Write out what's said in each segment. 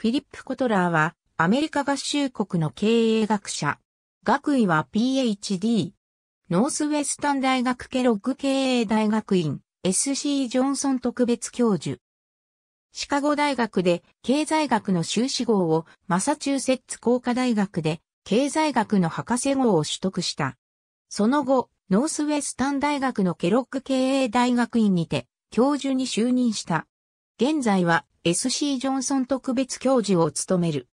フィリップ・コトラーは、アメリカ合衆国の経営学者。学位は PhD。ノースウェスタン大学ケロッグ経営大学院 SC ジョンソン特別教授。シカゴ大学で経済学の修士号をマサチューセッツ工科大学で経済学の博士号を取得した。その後、ノースウェスタン大学のケロッグ経営大学院にて教授に就任した。現在は S.C. ジョンソン特別教授を務める。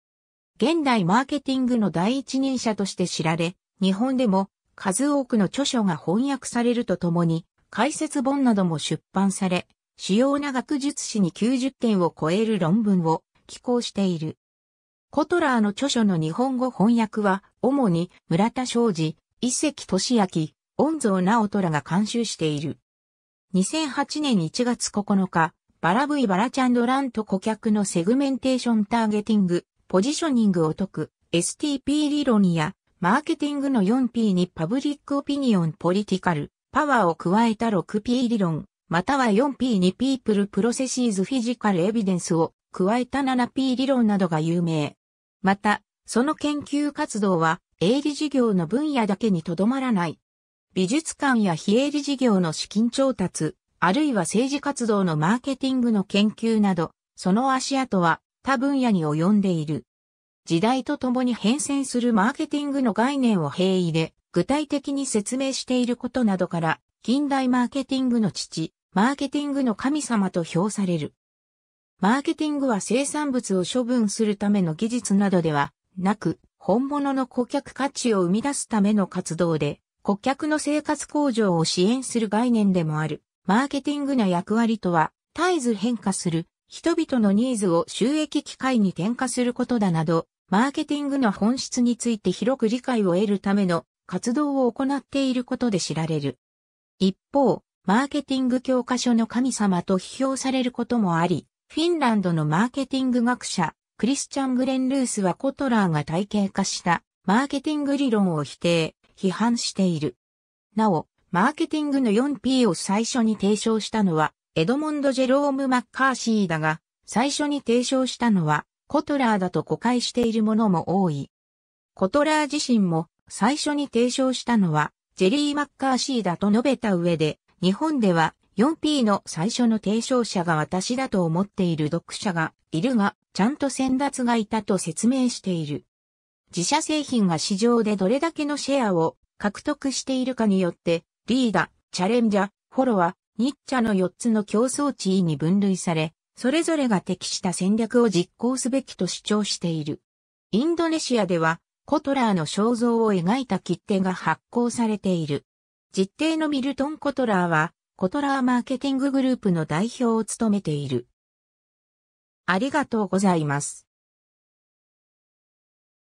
現代マーケティングの第一人者として知られ、日本でも数多くの著書が翻訳されるとともに、解説本なども出版され、主要な学術誌に90件を超える論文を寄稿している。コトラーの著書の日本語翻訳は、主に村田昌司、伊関俊明、恩蔵直虎が監修している。2008年1月9日、バラ V バラチャンドランと顧客のセグメンテーションターゲティング、ポジショニングを解く STP 理論やマーケティングの 4P にパブリックオピニオンポリティカル、パワーを加えた 6P 理論、または 4P にピープルプロセシーズフィジカルエビデンスを加えた 7P 理論などが有名。また、その研究活動は営利事業の分野だけにとどまらない。美術館や非営利事業の資金調達、あるいは政治活動のマーケティングの研究など、その足跡は他分野に及んでいる。時代とともに変遷するマーケティングの概念を平易で具体的に説明していることなどから、近代マーケティングの父、マーケティングの神様と評される。マーケティングは生産物を処分するための技術などではなく、本物の顧客価値を生み出すための活動で、顧客の生活向上を支援する概念でもある。マーケティングの役割とは、絶えず変化する人々のニーズを収益機会に転化することだなど、マーケティングの本質について広く理解を得るための活動を行っていることで知られる。一方、マーケティング教科書の神様と批評されることもあり、フィンランドのマーケティング学者、クリスチャン・グレン・ルースはコトラーが体系化したマーケティング理論を否定、批判している。なお、マーケティングの 4P を最初に提唱したのは、エドモンド・ジェローム・マッカーシーだが、最初に提唱したのは、コトラーだと誤解しているものも多い。コトラー自身も最初に提唱したのは、ジェリー・マッカーシーだと述べた上で、日本では 4P の最初の提唱者が私だと思っている読者がいるが、ちゃんと先達がいたと説明している。自社製品が市場でどれだけのシェアを獲得しているかによってリーダ、チャレンジャ、フォロワ、ニッチャの4つの競争地位に分類され、それぞれが適した戦略を実行すべきと主張している。インドネシアでは、コトラーの肖像を描いた切手が発行されている。実定のミルトン・コトラーは、コトラーマーケティンググループの代表を務めている。ありがとうございます。